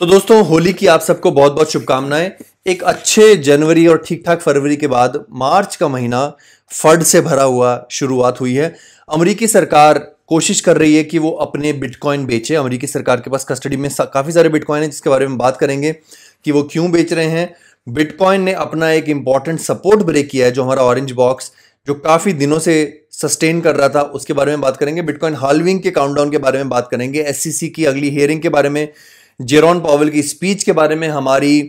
तो दोस्तों होली की आप सबको बहुत बहुत शुभकामनाएं एक अच्छे जनवरी और ठीक ठाक फरवरी के बाद मार्च का महीना फड से भरा हुआ शुरुआत हुई है अमरीकी सरकार कोशिश कर रही है कि वो अपने बिटकॉइन बेचे अमरीकी सरकार के पास कस्टडी में सा, काफ़ी सारे बिटकॉइन हैं जिसके बारे में बात करेंगे कि वो क्यों बेच रहे हैं बिटकॉइन ने अपना एक इंपॉर्टेंट सपोर्ट ब्रेक किया है जो हमारा ऑरेंज बॉक्स जो काफ़ी दिनों से सस्टेन कर रहा था उसके बारे में बात करेंगे बिटकॉइन हालविंग के काउंटडाउन के बारे में बात करेंगे एस e की अगली हेयरिंग के बारे में जेरोन पावल की स्पीच के बारे में हमारी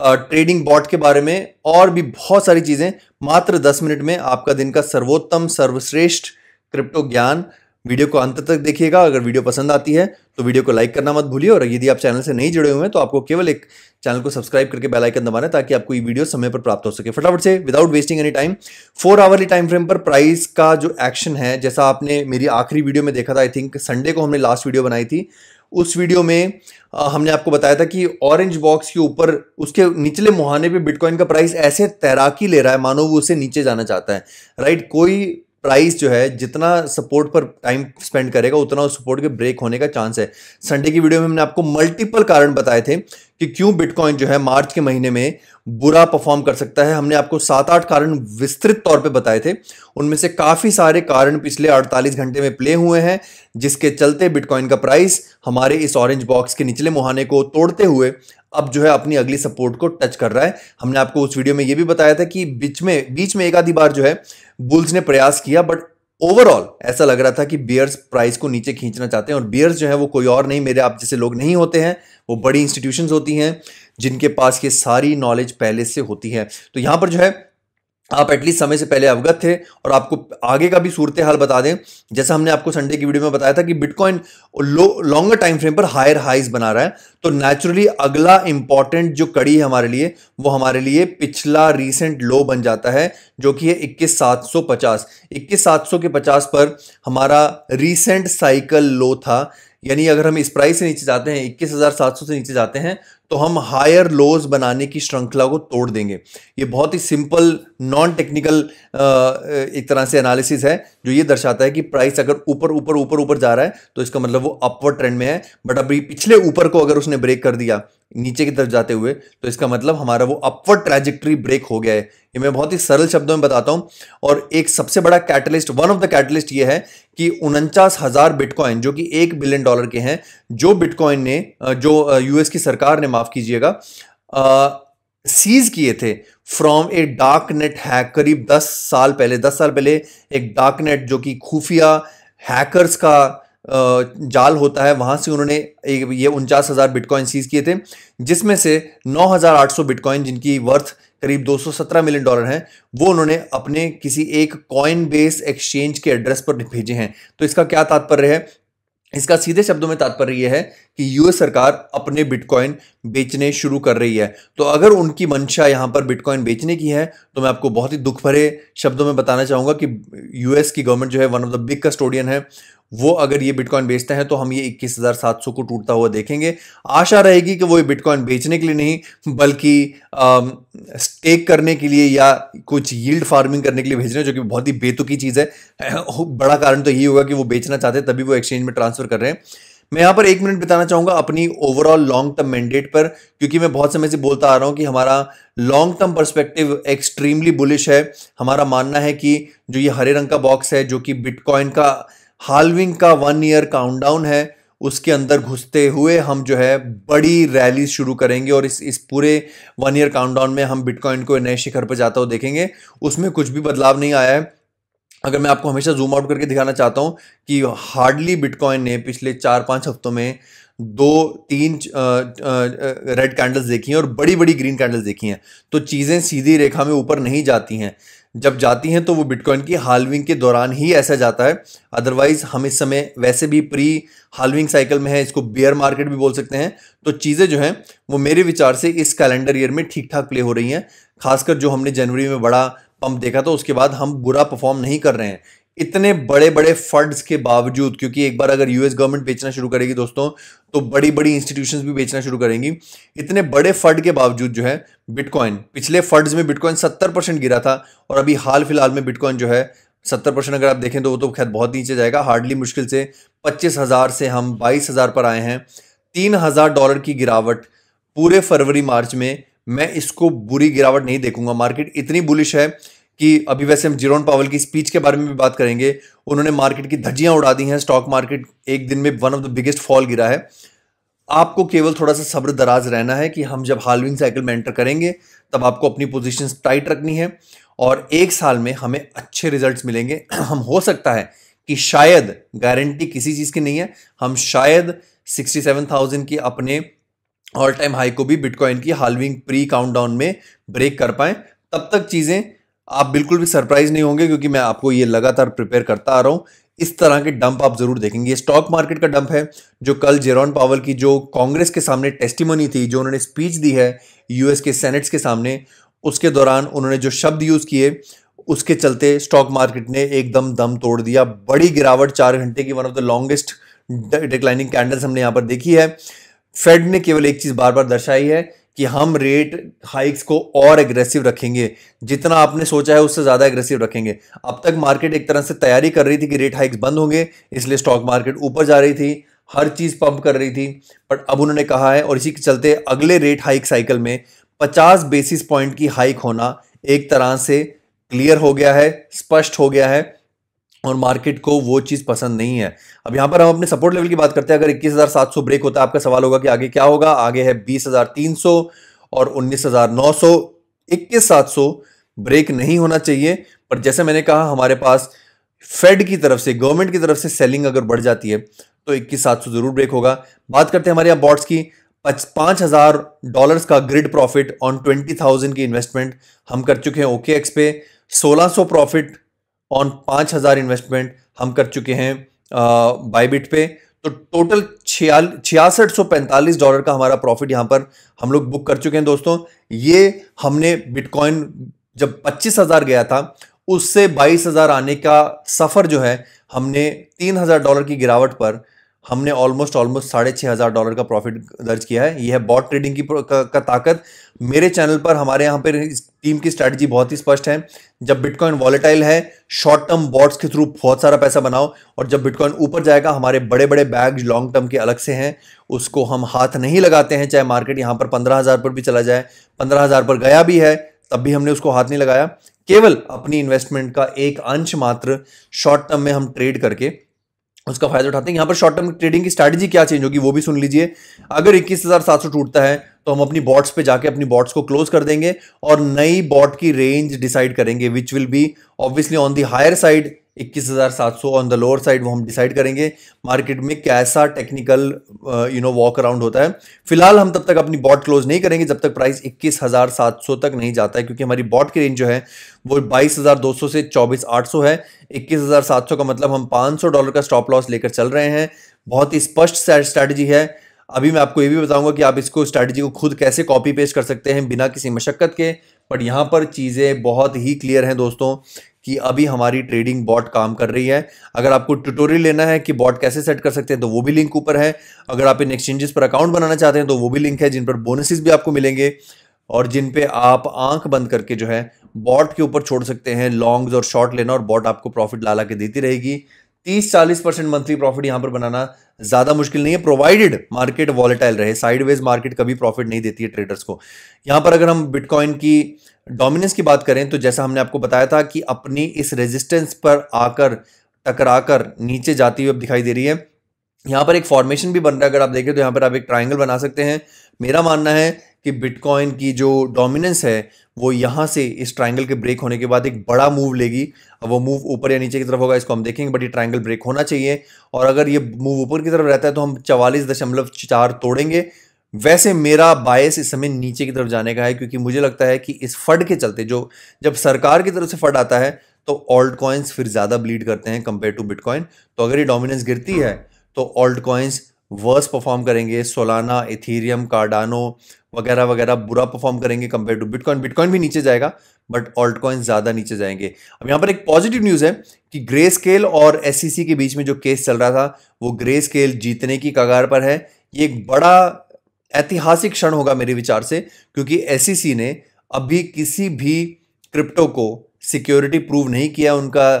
ट्रेडिंग बॉट के बारे में और भी बहुत सारी चीज़ें मात्र दस मिनट में आपका दिन का सर्वोत्तम सर्वश्रेष्ठ क्रिप्टो ज्ञान वीडियो को अंत तक देखिएगा अगर वीडियो पसंद आती है तो वीडियो को लाइक करना मत भूलिए और यदि आप चैनल से नहीं जुड़े हुए हैं तो आपको केवल एक चैनल को सब्सक्राइब करके बेल आइकन दबाना ताकि आपको ये वीडियो समय पर प्राप्त हो सके फटाफट से without wasting any time four hourly time frame पर प्राइस का जो एक्शन है जैसा आपने मेरी आखिरी वीडियो में देखा था आई थिंक संडे को हमने लास्ट वीडियो बनाई थी उस वीडियो में हमने आपको बताया था कि ऑरेंज बॉक्स के ऊपर उसके निचले मुहाने पे बिटकॉइन का प्राइस ऐसे तैराकी ले रहा है मानो वो उसे नीचे जाना चाहता है राइट कोई प्राइस जो है जितना सपोर्ट पर टाइम स्पेंड करेगा उतना उस सपोर्ट के ब्रेक होने का चांस है संडे की वीडियो में हमने आपको मल्टीपल कारण बताए थे कि क्यों बिटकॉइन जो है मार्च के महीने में बुरा परफॉर्म कर सकता है हमने आपको सात आठ कारण विस्तृत तौर पे बताए थे उनमें से काफ़ी सारे कारण पिछले 48 घंटे में प्ले हुए हैं जिसके चलते बिटकॉइन का प्राइस हमारे इस ऑरेंज बॉक्स के निचले मुहाने को तोड़ते हुए अब जो है अपनी अगली सपोर्ट को टच कर रहा है हमने आपको उस वीडियो में ये भी बताया था कि बीच में बीच में एक आधी बार जो है बुल्स ने प्रयास किया बट ओवरऑल ऐसा लग रहा था कि बियर्स प्राइस को नीचे खींचना चाहते हैं और बियर्स जो है वो कोई और नहीं मेरे आप जैसे लोग नहीं होते हैं वो बड़ी इंस्टीट्यूशंस होती हैं जिनके पास ये सारी नॉलेज पहले से होती है तो यहाँ पर जो है आप एटलीस्ट समय से पहले अवगत थे और आपको आगे का भी सूरत हाल बता दें जैसा हमने आपको संडे की वीडियो में बताया था कि bitcoin low longer time frame पर हायर हाइज बना रहा है तो नेचुरली अगला इंपॉर्टेंट जो कड़ी है हमारे लिए वो हमारे लिए पिछला रीसेंट लो बन जाता है जो कि है इक्कीस सात सौ पचास इक्कीस सात सौ के पचास पर हमारा रीसेंट साइकिल लो था यानी अगर हम इस प्राइस से नीचे जाते हैं इक्कीस हज़ार सात सौ से नीचे जाते हैं तो हम हायर लोज बनाने की श्रृंखला को तोड़ देंगे ये बहुत ही सिंपल नॉन टेक्निकल एक तरह से एनालिसिस है जो ये दर्शाता है कि प्राइस अगर ऊपर ऊपर ऊपर ऊपर जा रहा है तो इसका मतलब वो अपवर्ड ट्रेंड में है बट अभी पिछले ऊपर को अगर उसने ब्रेक कर दिया नीचे की तरफ जाते हुए तो इसका मतलब हमारा वो अपवर्ड ट्रेजिक्ट्री ब्रेक हो गया है ये मैं बहुत ही सरल शब्दों में बताता हूँ और एक सबसे बड़ा catalyst one of the catalyst ये है कि उनचास हजार बिटकॉइन जो कि एक बिलियन डॉलर के हैं जो बिटकॉइन ने जो यूएस की सरकार ने माफ कीजिएगा सीज किए थे from a dark net hack करीब दस साल पहले दस साल पहले एक डार्क नेट जो कि खुफिया हैकर्स का जाल होता है वहां से उन्होंने ये उनचास हज़ार बिटकॉइन सीज किए थे जिसमें से 9,800 बिटकॉइन जिनकी वर्थ करीब 217 मिलियन डॉलर हैं वो उन्होंने अपने किसी एक कॉइन बेस एक्सचेंज के एड्रेस पर भेजे हैं तो इसका क्या तात्पर्य है इसका सीधे शब्दों में तात्पर्य यह है कि यूएस सरकार अपने बिटकॉइन बेचने शुरू कर रही है तो अगर उनकी मंशा यहाँ पर बिटकॉइन बेचने की है तो मैं आपको बहुत ही दुख भरे शब्दों में बताना चाहूंगा कि यूएस की गवर्नमेंट जो है one of the big custodian है वो अगर ये बिटकॉइन बेचता है तो हम ये 21,700 को टूटता हुआ देखेंगे आशा रहेगी कि वो ये बिटकॉइन बेचने के लिए नहीं बल्कि स्टेक करने के लिए या कुछ यील्ड फार्मिंग करने के लिए भेज रहे हैं जो कि बहुत ही बेतुकी चीज़ है बड़ा कारण तो यही होगा कि वो बेचना चाहते तभी वो एक्सचेंज में ट्रांसफर कर रहे हैं मैं यहाँ पर एक मिनट बताना चाहूँगा अपनी ओवरऑल लॉन्ग टर्म मैंडेट पर क्योंकि मैं बहुत समय से बोलता आ रहा हूँ कि हमारा long term perspective extremely bullish है हमारा मानना है कि जो ये हरे रंग का बॉक्स है जो कि बिटकॉइन का हालविंग का वन ईयर काउंटडाउन है उसके अंदर घुसते हुए हम जो है बड़ी रैली शुरू करेंगे और इस इस पूरे वन ईयर काउंटडाउन में हम बिटकॉइन को नए शिखर पर जाता हुआ देखेंगे उसमें कुछ भी बदलाव नहीं आया है अगर मैं आपको हमेशा जूम आउट करके दिखाना चाहता हूँ कि हार्डली बिटकॉइन ने पिछले चार पाँच हफ्तों में दो तीन रेड कैंडल्स देखी हैं और बड़ी बड़ी ग्रीन कैंडल्स देखी हैं तो चीज़ें सीधी रेखा में ऊपर नहीं जाती हैं जब जाती हैं तो वो बिटकॉइन की हालविंग के दौरान ही ऐसा जाता है अदरवाइज हम इस समय वैसे भी प्री हालविंग साइकिल में है इसको बेयर मार्केट भी बोल सकते हैं तो चीज़ें जो हैं वो मेरे विचार से इस कैलेंडर ईयर में ठीक ठाक प्ले हो रही हैं खासकर जो हमने जनवरी में बड़ा पंप देखा था उसके बाद हम बुरा परफॉर्म नहीं कर रहे हैं इतने बड़े बड़े फंड्स के बावजूद क्योंकि एक बार अगर यूएस गवर्नमेंट बेचना शुरू करेगी दोस्तों तो बड़ी बड़ी इंस्टीट्यूशंस भी बेचना शुरू करेंगी इतने बड़े फंड के बावजूद जो है बिटकॉइन पिछले फंड्स में बिटकॉइन सत्तर परसेंट गिरा था और अभी हाल फिलहाल में बिटकॉइन जो है सत्तर परसेंट अगर आप देखें तो वो तो खैर बहुत नीचे जाएगा हार्डली मुश्किल से पच्चीस हज़ार से हम बाईस हज़ार पर आए हैं तीन हज़ार डॉलर की गिरावट पूरे फरवरी मार्च में मैं इसको बुरी गिरावट नहीं देखूंगा मार्केट इतनी बुलिश है कि अभी वैसे हम जीरोन पावल की स्पीच के बारे में भी बात करेंगे उन्होंने मार्केट की धज्जियां उड़ा दी हैं स्टॉक मार्केट एक दिन में one of the biggest fall गिरा है आपको केवल थोड़ा सा सब्र दराज रहना है कि हम जब हालविंग साइकिल में एंटर करेंगे तब आपको अपनी पोजिशन टाइट रखनी है और एक साल में हमें अच्छे रिजल्ट मिलेंगे हम हो सकता है कि शायद गारंटी किसी चीज़ की नहीं है हम शायद सिक्सटी सेवन थाउजेंड की अपने ऑल टाइम हाई को भी बिटकॉइन की हालविंग प्री काउंटडाउन में ब्रेक कर पाएं तब तक चीज़ें आप बिल्कुल भी सरप्राइज नहीं होंगे क्योंकि मैं आपको ये लगातार प्रिपेयर करता आ रहा हूँ इस तरह के डंप आप जरूर देखेंगे स्टॉक मार्केट का डंप है जो कल जेरॉन पावल की जो कांग्रेस के सामने टेस्टिमनी थी जो उन्होंने स्पीच दी है यूएस के सेनेट्स के सामने उसके दौरान उन्होंने जो शब्द यूज़ किए उसके चलते स्टॉक मार्केट ने एकदम दम तोड़ दिया बड़ी गिरावट चार घंटे की one of the longest declining candles हमने यहाँ पर देखी है फेड ने केवल एक चीज़ बार बार दर्शाई है कि हम रेट हाइक्स को और एग्रेसिव रखेंगे जितना आपने सोचा है उससे ज़्यादा एग्रेसिव रखेंगे अब तक मार्केट एक तरह से तैयारी कर रही थी कि रेट हाइक्स बंद होंगे इसलिए स्टॉक मार्केट ऊपर जा रही थी हर चीज़ पंप कर रही थी बट अब उन्होंने कहा है और इसी के चलते अगले रेट हाइक साइकिल में 50 बेसिस पॉइंट की हाइक होना एक तरह से क्लियर हो गया है स्पष्ट हो गया है और मार्केट को वो चीज़ पसंद नहीं है अब यहाँ पर हम अपने सपोर्ट लेवल की बात करते हैं अगर 21,700 ब्रेक होता है आपका सवाल होगा कि आगे क्या होगा आगे है 20,300 और 19,900 21,700 ब्रेक नहीं होना चाहिए पर जैसे मैंने कहा हमारे पास फेड की तरफ से गवर्नमेंट की तरफ से सेलिंग अगर बढ़ जाती है तो इक्कीस सात सौ जरूर ब्रेक होगा बात करते हैं हमारे यहाँ बॉट्स की पाँच हज़ार डॉलर्स का grid profit on twenty thousand की इन्वेस्टमेंट हम कर चुके हैं ओके एक्स पे सोलह सौ प्रॉफिट ऑन पाँच हज़ार इन्वेस्टमेंट हम कर चुके हैं बाईबिट पे तो टोटल छियाल छियासठ सौ पैंतालीस डॉलर का हमारा प्रॉफिट यहाँ पर हम लोग बुक कर चुके हैं दोस्तों ये हमने बिटकॉइन जब पच्चीस हज़ार गया था उससे बाईस हज़ार आने का सफ़र जो है हमने तीन हज़ार डॉलर की गिरावट पर हमने ऑलमोस्ट ऑलमोस्ट साढ़े छः हज़ार डॉलर का प्रॉफिट दर्ज किया है यह है बॉट ट्रेडिंग की का, का ताकत मेरे चैनल पर हमारे यहाँ पर टीम की स्ट्रैटेजी बहुत ही स्पष्ट है जब बिटकॉइन वॉलेटाइल है शॉर्ट टर्म बॉट्स के थ्रू बहुत सारा पैसा बनाओ और जब बिटकॉइन ऊपर जाएगा हमारे बड़े बड़े बैग लॉन्ग टर्म के अलग से हैं उसको हम हाथ नहीं लगाते हैं चाहे मार्केट यहाँ पर पंद्रह हज़ार पर भी चला जाए पंद्रह हज़ार पर गया भी है तब भी हमने उसको हाथ नहीं लगाया केवल अपनी इन्वेस्टमेंट का एक अंश मात्र शॉर्ट टर्म में हम ट्रेड करके उसका फायदा उठाते हैं यहाँ पर शॉर्ट टर्म ट्रेडिंग की स्ट्रैटेजी क्या चेंज होगी वो भी सुन लीजिए अगर इक्कीस हज़ार सात सौ टूटता है तो हम अपनी बॉट्स पे जाके अपनी बॉट्स को क्लोज कर देंगे और नई बॉट की रेंज डिसाइड करेंगे which will be obviously on the higher side इक्कीस हज़ार सात सौ ऑन द लोअर साइड वो हम डिसाइड करेंगे मार्केट में कैसा technical you know walk around होता है फिलहाल हम तब तक अपनी बॉट क्लोज नहीं करेंगे जब तक प्राइस इक्कीस हज़ार सात सौ तक नहीं जाता है क्योंकि हमारी बॉट की रेंज जो है वो बाईस हज़ार दो सौ से चौबीस आठ सौ है इक्कीस हज़ार सात सौ का मतलब हम पाँच सौ डॉलर का स्टॉप लॉस लेकर चल रहे हैं बहुत ही स्पष्ट स्ट्रैटेजी है अभी मैं आपको ये भी बताऊंगा कि आप इसको स्ट्रैटेजी को खुद कैसे कॉपी पेस्ट कर सकते हैं बिना किसी मशक्क़त के बट यहाँ पर चीज़ें बहुत ही क्लियर हैं दोस्तों कि अभी हमारी ट्रेडिंग बॉट काम कर रही है अगर आपको ट्यूटोरियल लेना है कि बॉट कैसे सेट कर सकते हैं तो वो भी लिंक ऊपर है अगर आप इन एक्सचेंजेस पर अकाउंट बनाना चाहते हैं तो वो भी लिंक है जिन पर बोनसेस भी आपको मिलेंगे और जिन पे आप आंख बंद करके जो है बॉट के ऊपर छोड़ सकते हैं लॉन्ग्स और शॉर्ट लेना और बॉट आपको प्रॉफिट ला ला के देती रहेगी तीस चालीस परसेंट मंथली प्रॉफिट यहाँ पर बनाना ज़्यादा मुश्किल नहीं है प्रोवाइडेड मार्केट वॉलेटाइल रहे साइडवेज मार्केट कभी प्रॉफिट नहीं देती है ट्रेडर्स को यहाँ पर अगर हम बिटकॉइन की डोमिनेंस की बात करें तो जैसा हमने आपको बताया था कि अपनी इस रेजिस्टेंस पर आकर टकराकर नीचे जाती हुई अब दिखाई दे रही है यहाँ पर एक फॉर्मेशन भी बन रहा है अगर आप देखें तो यहाँ पर आप एक ट्राइंगल बना सकते हैं मेरा मानना है कि बिटकॉइन की जो डोमिनेंस है वो यहाँ से इस ट्राइंगल के ब्रेक होने के बाद एक बड़ा मूव लेगी अब वो मूव ऊपर या नीचे की तरफ होगा इसको हम देखेंगे बट ये ट्राइंगल ब्रेक होना चाहिए और अगर ये मूव ऊपर की तरफ रहता है तो हम चवालीस दशमलव चार तोड़ेंगे वैसे मेरा बायस इस समय नीचे की तरफ जाने का है क्योंकि मुझे लगता है कि इस फड के चलते जो जब सरकार की तरफ से फड आता है तो ऑल्ट कॉइन्स फिर ज़्यादा ब्लीड करते हैं कंपेयर टू बिटकॉइन तो अगर ये डोमिनेंस गिरती है तो ऑल्ट कॉइन्स वर्स परफॉर्म करेंगे सोलाना इथीरियम कार्डानो वगैरह वगैरह बुरा परफॉर्म करेंगे कंपेयर टू बिटकॉइन बिटकॉइन भी नीचे जाएगा बट ऑल्ट कॉइन्स ज़्यादा नीचे जाएंगे अब यहाँ पर एक पॉजिटिव न्यूज़ है कि ग्रे स्केल और एस e के बीच में जो केस चल रहा था वो ग्रे स्केल जीतने की कगार पर है ये एक बड़ा ऐतिहासिक क्षण होगा मेरे विचार से क्योंकि एस e ने अभी किसी भी क्रिप्टो को सिक्योरिटी प्रूव नहीं किया उनका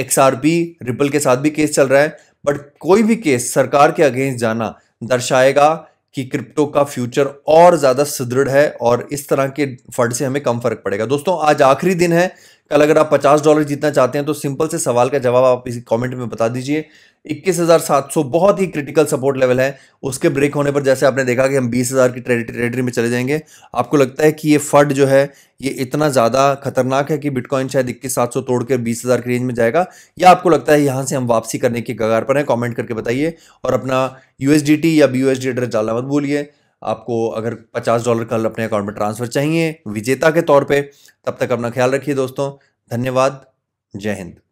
एक्स आर पी रिपल के साथ भी केस चल रहा है बट कोई भी केस सरकार के अगेंस्ट जाना दर्शाएगा कि क्रिप्टो का फ्यूचर और ज़्यादा सुदृढ़ है और इस तरह के फंड से हमें कम फर्क पड़ेगा दोस्तों आज आखिरी दिन है कल अगर आप पचास डॉलर जीतना चाहते हैं तो सिंपल से सवाल का जवाब आप इसी कमेंट में बता दीजिए इक्कीस हज़ार सात सौ बहुत ही क्रिटिकल सपोर्ट लेवल है उसके ब्रेक होने पर जैसे आपने देखा कि हम बीस हज़ार की ट्रेडरी में चले जाएंगे आपको लगता है कि ये फंड जो है ये इतना ज़्यादा खतरनाक है कि बिटकॉइन शायद इक्कीस सात सौ तोड़ कर बीस हज़ार की रेंज में जाएगा या आपको लगता है यहाँ से हम वापसी करने के कगार पर हैं कॉमेंट करके बताइए और अपना यू या बी एड्रेस डालना मत भूलिए आपको अगर पचास डॉलर कल अपने अकाउंट में ट्रांसफ़र चाहिए विजेता के तौर पे तब तक अपना ख्याल रखिए दोस्तों धन्यवाद जय हिंद